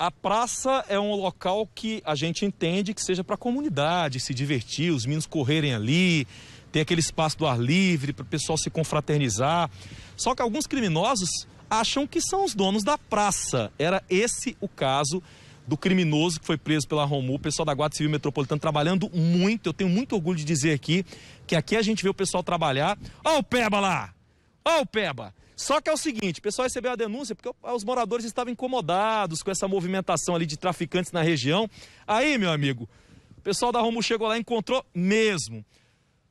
A praça é um local que a gente entende que seja para a comunidade se divertir, os meninos correrem ali, tem aquele espaço do ar livre para o pessoal se confraternizar. Só que alguns criminosos acham que são os donos da praça. Era esse o caso do criminoso que foi preso pela Romu, o pessoal da Guarda Civil Metropolitana trabalhando muito. Eu tenho muito orgulho de dizer aqui que aqui a gente vê o pessoal trabalhar. Ó o Peba lá! Ó o Peba! Só que é o seguinte, o pessoal recebeu a denúncia porque os moradores estavam incomodados com essa movimentação ali de traficantes na região. Aí, meu amigo, o pessoal da Romo chegou lá e encontrou mesmo.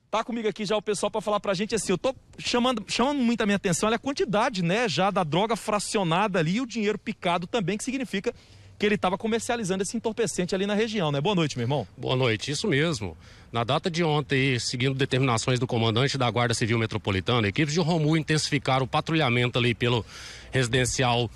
Tá comigo aqui já o pessoal para falar pra gente assim, eu tô chamando, chamando muito a minha atenção, olha a quantidade, né, já da droga fracionada ali e o dinheiro picado também, que significa que ele estava comercializando esse entorpecente ali na região, né? Boa noite, meu irmão. Boa noite, isso mesmo. Na data de ontem, seguindo determinações do comandante da Guarda Civil Metropolitana, equipes de Romu intensificaram o patrulhamento ali pelo residencial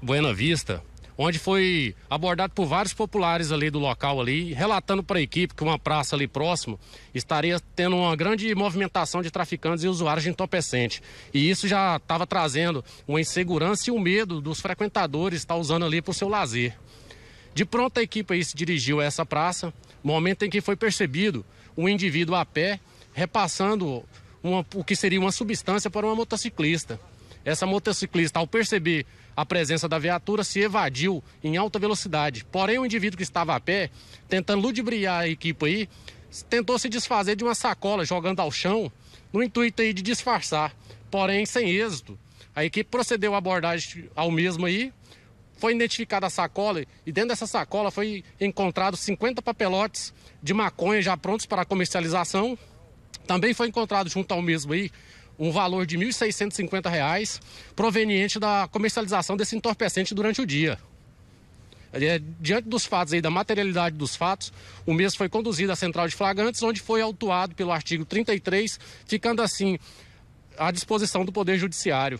Buena Vista, onde foi abordado por vários populares ali do local ali, relatando para a equipe que uma praça ali próximo estaria tendo uma grande movimentação de traficantes e usuários de entorpecente. E isso já estava trazendo uma insegurança e o um medo dos frequentadores estar usando ali para o seu lazer. De pronto a equipe aí se dirigiu a essa praça, momento em que foi percebido um indivíduo a pé repassando uma, o que seria uma substância para uma motociclista. Essa motociclista, ao perceber a presença da viatura, se evadiu em alta velocidade. Porém, o indivíduo que estava a pé, tentando ludibriar a equipe aí, tentou se desfazer de uma sacola jogando ao chão, no intuito aí de disfarçar. Porém, sem êxito. A equipe procedeu à abordagem ao mesmo aí, foi identificada a sacola e dentro dessa sacola foi encontrado 50 papelotes de maconha já prontos para comercialização. Também foi encontrado junto ao mesmo aí um valor de R$ 1.650 reais, proveniente da comercialização desse entorpecente durante o dia. É, diante dos fatos e da materialidade dos fatos, o mesmo foi conduzido à central de flagrantes, onde foi autuado pelo artigo 33, ficando assim à disposição do Poder Judiciário.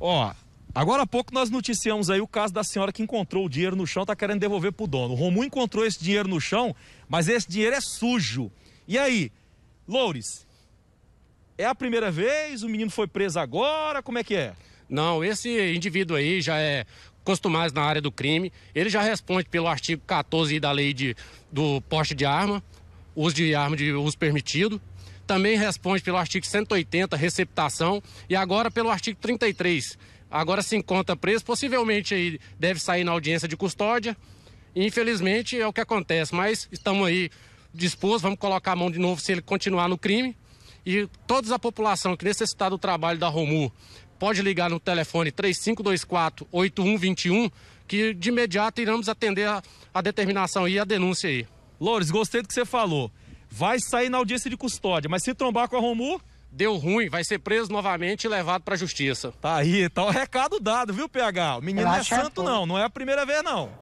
Ó, oh, agora há pouco nós noticiamos aí o caso da senhora que encontrou o dinheiro no chão, está querendo devolver para o dono. O Romu encontrou esse dinheiro no chão, mas esse dinheiro é sujo. E aí, Loures, é a primeira vez? O menino foi preso agora? Como é que é? Não, esse indivíduo aí já é acostumados na área do crime. Ele já responde pelo artigo 14 da lei de, do poste de arma, uso de arma de uso permitido. Também responde pelo artigo 180, receptação, e agora pelo artigo 33. Agora se encontra preso, possivelmente aí deve sair na audiência de custódia. Infelizmente é o que acontece, mas estamos aí dispostos, vamos colocar a mão de novo se ele continuar no crime e toda a população que necessitar do trabalho da Romu pode ligar no telefone 3524-8121, que de imediato iremos atender a, a determinação e a denúncia aí. Lores gostei do que você falou. Vai sair na audiência de custódia, mas se trombar com a Romu, deu ruim, vai ser preso novamente e levado para a justiça. Tá aí, tá o recado dado, viu, PH? O menino não é santo, não, não é a primeira vez, não.